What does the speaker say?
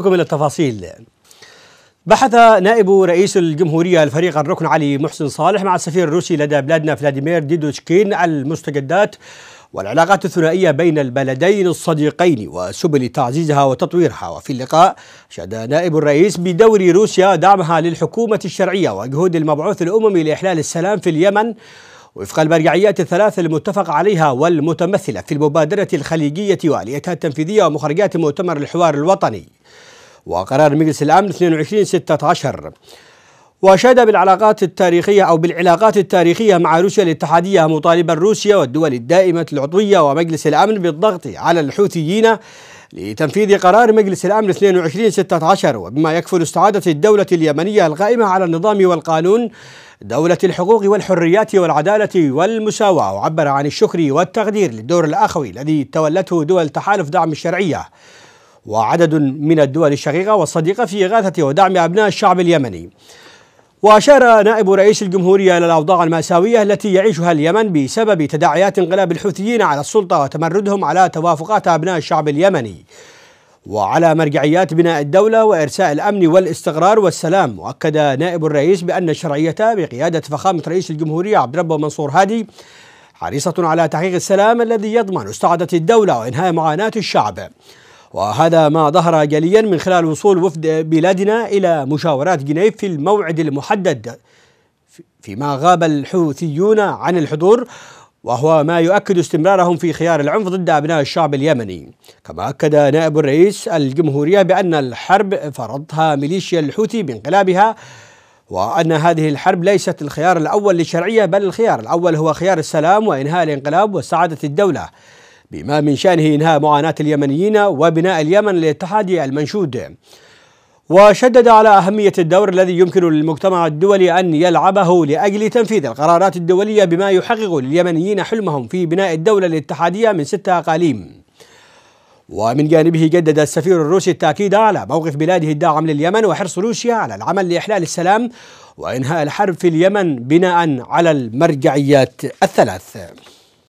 بكم إلى التفاصيل بحث نائب رئيس الجمهورية الفريق الركن علي محسن صالح مع السفير الروسي لدى بلادنا فلاديمير ديدوشكين المستجدات والعلاقات الثنائية بين البلدين الصديقين وسبل تعزيزها وتطويرها وفي اللقاء شاد نائب الرئيس بدور روسيا دعمها للحكومة الشرعية وجهود المبعوث الأممي لإحلال السلام في اليمن وفق المرجعيات الثلاث المتفق عليها والمتمثلة في المبادرة الخليجية واليتها التنفيذية ومخرجات مؤتمر الحوار الوطني وقرار مجلس الأمن 22 16 وأشاد بالعلاقات التاريخية أو بالعلاقات التاريخية مع روسيا الاتحادية مطالبا روسيا والدول الدائمة العضوية ومجلس الأمن بالضغط على الحوثيين لتنفيذ قرار مجلس الأمن 22 16 وبما يكفل استعادة الدولة اليمنية القائمة على النظام والقانون دولة الحقوق والحريات والعدالة والمساواة وعبر عن الشكر والتقدير للدور الأخوي الذي تولته دول تحالف دعم الشرعية وعدد من الدول الشقيقة والصديقة في إغاثة ودعم أبناء الشعب اليمني وأشار نائب رئيس الجمهورية إلى الأوضاع المأساوية التي يعيشها اليمن بسبب تداعيات انقلاب الحوثيين على السلطة وتمردهم على توافقات أبناء الشعب اليمني وعلى مرجعيات بناء الدولة وإرساء الأمن والاستقرار والسلام وأكد نائب الرئيس بأن الشرعية بقيادة فخامة رئيس الجمهورية عبد ربه منصور هادي حريصة على تحقيق السلام الذي يضمن استعادة الدولة وإنهاء معاناة الشعب وهذا ما ظهر جليا من خلال وصول وفد بلادنا إلى مشاورات جنيف في الموعد المحدد فيما غاب الحوثيون عن الحضور وهو ما يؤكد استمرارهم في خيار العنف ضد أبناء الشعب اليمني كما أكد نائب الرئيس الجمهورية بأن الحرب فرضتها ميليشيا الحوثي بانقلابها وأن هذه الحرب ليست الخيار الأول للشرعية بل الخيار الأول هو خيار السلام وإنهاء الانقلاب وسعادة الدولة بما من شأنه إنهاء معاناة اليمنيين وبناء اليمن للاتحاد المنشود وشدد على أهمية الدور الذي يمكن للمجتمع الدولي أن يلعبه لأجل تنفيذ القرارات الدولية بما يحقق لليمنيين حلمهم في بناء الدولة الاتحادية من ستة أقاليم ومن جانبه جدد السفير الروسي التأكيد على موقف بلاده الداعم لليمن وحرص روسيا على العمل لإحلال السلام وإنهاء الحرب في اليمن بناء على المرجعيات الثلاث